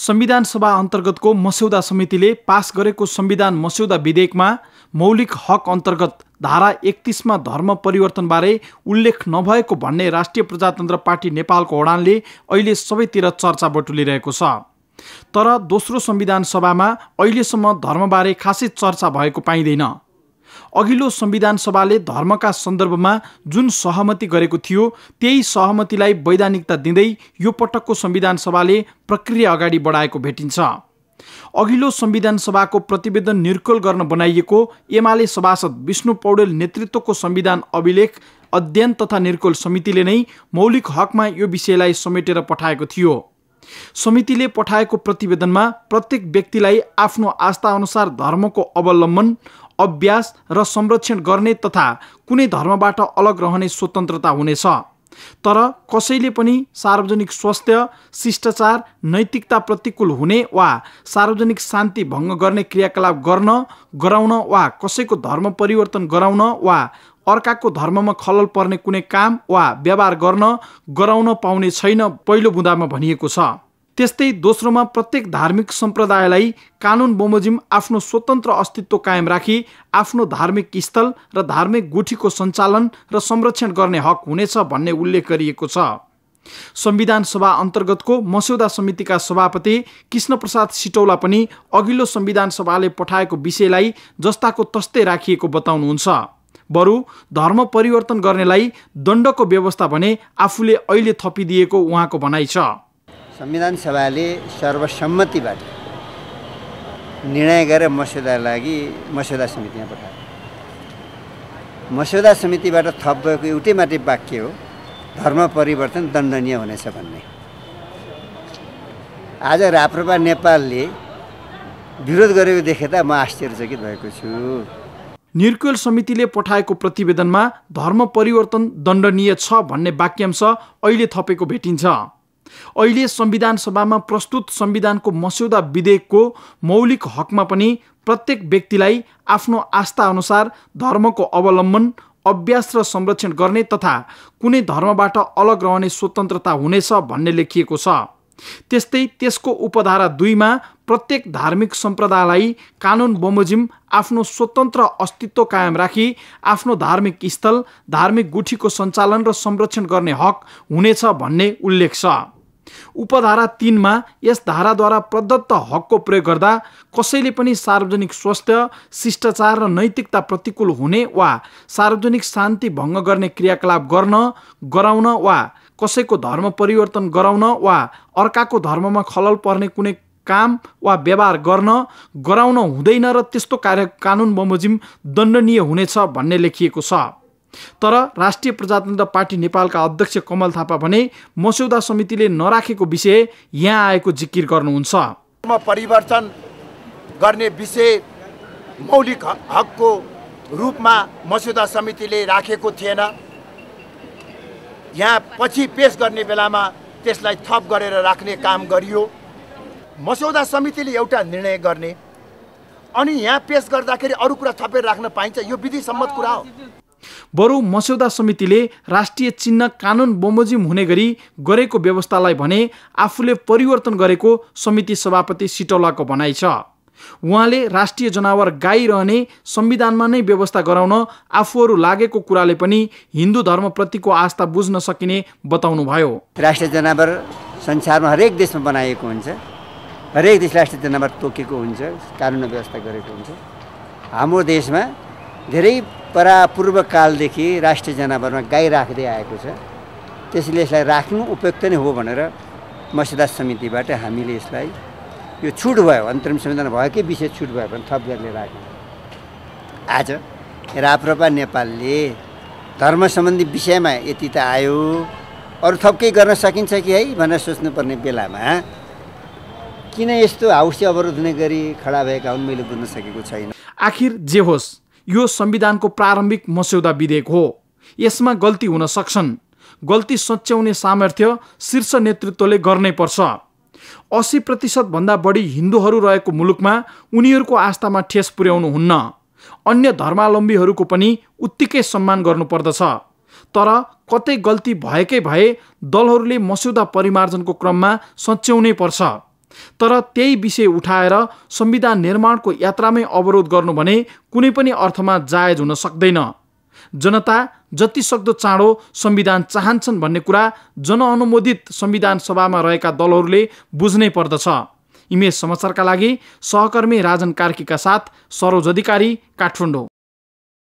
संविधान सभा अन्तर्गतको मस्यौदा समितिले पास गरेको संविधान मस्यौदा विधेयकमा मौलिक हक अन्तर्गत धारा एकतिसमा धर्म परिवर्तनबारे उल्लेख नभएको भन्ने राष्ट्रिय प्रजातन्त्र पार्टी नेपालको ओडानले अहिले सबैतिर चर्चा बटुलिरहेको छ तर दोस्रो संविधान सभामा अहिलेसम्म धर्मबारे खासै चर्चा भएको पाइँदैन अघिल्लो संविधान सभाले धर्मका सन्दर्भमा जुन सहमति गरेको थियो त्यही सहमतिलाई वैधानिकता दिँदै यो पटकको संविधान सभाले प्रक्रिया अगाडि बढाएको भेटिन्छ अघिल्लो संविधान सभाको प्रतिवेदन निर्कुल गर्न बनाइएको एमाले सभासद विष्णु पौडेल नेतृत्वको संविधान अभिलेख अध्ययन तथा निर्कोल समितिले नै मौलिक हकमा यो विषयलाई समेटेर पठाएको थियो समितिले पठाएको प्रतिवेदनमा प्रत्येक व्यक्तिलाई आफ्नो आस्थाअनुसार धर्मको अवलम्बन अभ्यास र संरक्षण गर्ने तथा कुनै धर्मबाट अलग रहने स्वतन्त्रता हुनेछ तर कसैले पनि सार्वजनिक स्वास्थ्य शिष्टाचार नैतिकता प्रतिकूल हुने वा सार्वजनिक शान्ति भङ्ग गर्ने क्रियाकलाप गर्न गराउन वा कसैको धर्म परिवर्तन गराउन वा अर्काको धर्ममा खलल पर्ने कुनै काम वा व्यवहार गर्न गराउन पाउने छैन पहिलो बुँदामा भनिएको छ त्यस्तै दोस्रोमा प्रत्येक धार्मिक सम्प्रदायलाई कानुन बमोजिम आफ्नो स्वतन्त्र अस्तित्व कायम राखी आफ्नो धार्मिक स्थल र धार्मिक गुठीको सञ्चालन र संरक्षण गर्ने हक हुनेछ भन्ने उल्लेख गरिएको छ संविधान सभा अन्तर्गतको मस्यौदा समितिका सभापति कृष्णप्रसाद सिटौला पनि अघिल्लो संविधान सभाले पठाएको विषयलाई जस्ताको तस्तै राखिएको बताउनुहुन्छ बरु धर्म परिवर्तन गर्नेलाई दण्डको व्यवस्था भने आफूले अहिले थपिदिएको उहाँको भनाइ छ संविधान सभाले सर्वसम्मतिबाट निर्णय गरेर मस्यौदा लागि मस्यौदा समितिमा पठायो मस्यौदा समितिबाट थप भएको एउटै मात्रै वाक्य हो धर्म परिवर्तन दण्डनीय हुनेछ भन्ने आज राप्रपा नेपालले विरोध गरेको देखे त म आश्चर्यचकित भएको छु निर्कुल समितिले पठाएको प्रतिवेदनमा धर्म परिवर्तन दण्डनीय छ भन्ने वाक्यांश अहिले थपेको भेटिन्छ अहिले संविधान सभामा प्रस्तुत संविधानको मस्यौदा विधेयकको मौलिक हकमा पनि प्रत्येक व्यक्तिलाई आफ्नो आस्थाअनुसार धर्मको अवलम्बन अभ्यास र संरक्षण गर्ने तथा कुनै धर्मबाट अलग रहने स्वतन्त्रता हुनेछ भन्ने लेखिएको छ त्यस्तै त्यसको उपधारा दुईमा प्रत्येक धार्मिक सम्प्रदायलाई कानुन बमोजिम आफ्नो स्वतन्त्र अस्तित्व कायम राखी आफ्नो धार्मिक स्थल धार्मिक गुठीको सञ्चालन र संरक्षण गर्ने हक हुनेछ भन्ने उल्लेख छ उपधारा तिनमा यस धाराद्वारा प्रदत्त हकको प्रयोग गर्दा कसैले पनि सार्वजनिक स्वास्थ्य शिष्टाचार र नैतिकता प्रतिकूल हुने वा सार्वजनिक शान्ति भङ्ग गर्ने क्रियाकलाप गर्न गराउन वा कसैको धर्म परिवर्तन गराउन वा अर्काको धर्ममा खलल पर्ने कुनै काम वा व्यवहार गर्न गराउन हुँदैन र त्यस्तो कार्य कानुन बमोजिम दण्डनीय हुनेछ भन्ने लेखिएको छ तर राष्ट्रिय प्रजातन्त्र पार्टी नेपालका अध्यक्ष कमल थापा भने मस्यौदा समितिले नराखेको विषय यहाँ आएको जिकिर गर्नुहुन्छ परिवर्तन गर्ने विषय मौलिक हकको रूपमा मस्यौदा समितिले राखेको थिएन यहाँ पछि पेस गर्ने बेलामा त्यसलाई थप गरेर राख्ने काम गरियो मस्यौदा समितिले एउटा निर्णय गर्ने अनि यहाँ पेस गर्दाखेरि अरू कुरा थपेर राख्न पाइन्छ यो विधिसम्मत कुरा हो बरु मस्यौदा समितिले राष्ट्रिय चिन्ह कानुन बमोजिम हुने गरी गरेको व्यवस्थालाई भने आफूले परिवर्तन गरेको समिति सभापति सिटौलाको भनाइ छ उहाँले राष्ट्रिय जनावर गाई रहने संविधानमा नै व्यवस्था गराउन आफूहरू लागेको कुराले पनि हिन्दू धर्मप्रतिको आस्था बुझ्न सकिने बताउनुभयो राष्ट्रिय जनावर संसारमा हरेक देशमा बनाइएको हुन्छ हरेक देश राष्ट्रिय जनावर तोकेको हुन्छ कानुन व्यवस्था गरेको हुन्छ हाम्रो देशमा धेरै परापूर्वकालदेखि राष्ट्रिय जनावरमा गाई राख्दै आएको छ त्यसैले यसलाई राख्नु उपयुक्त नै हो भनेर मस्यदा समितिबाट हामीले यसलाई यो छुट भयो अन्तरिम संविधान भएकै विषय छुट भयो भने थप गरेर राख्यौँ आज राप्रपा नेपालले धर्म सम्बन्धी विषयमा यति त आयो अरू थप केही गर्न सकिन्छ कि है भनेर सोच्नुपर्ने बेलामा किन यस्तो हाउसी अवरोध हुने गरी खडा भएका हुन् मैले बुझ्न सकेको छैन आखिर जे होस् यो संविधानको प्रारम्भिक मस्यौदा विधेयक हो यसमा गल्ती हुन सक्छन् गल्ती सच्याउने सामर्थ्य शीर्ष नेतृत्वले गर्नै पर्छ असी प्रतिशतभन्दा बढी हिन्दूहरू रहेको मुलुकमा उनीहरूको आस्थामा ठेस पुर्याउनु हुन्न अन्य धर्मावलम्बीहरूको पनि उत्तिकै सम्मान गर्नुपर्दछ तर कतै गल्ती भएकै भए दलहरूले मस्यौदा परिमार्जनको क्रममा सच्याउनै पर्छ तर त्यही विषय उठाएर संविधान निर्माणको यात्रामै अवरोध गर्नु भने कुनै पनि अर्थमा जायज हुन सक्दैन जनता जति सक्दो चाँडो संविधान चाहन्छन् भन्ने कुरा जनअनुमोदित संविधान सभामा रहेका दलहरूले बुझ्नै पर्दछ इमेज समाचारका लागि सहकर्मी राजन कार्कीका साथ सरोज अधिकारी काठमाडौँ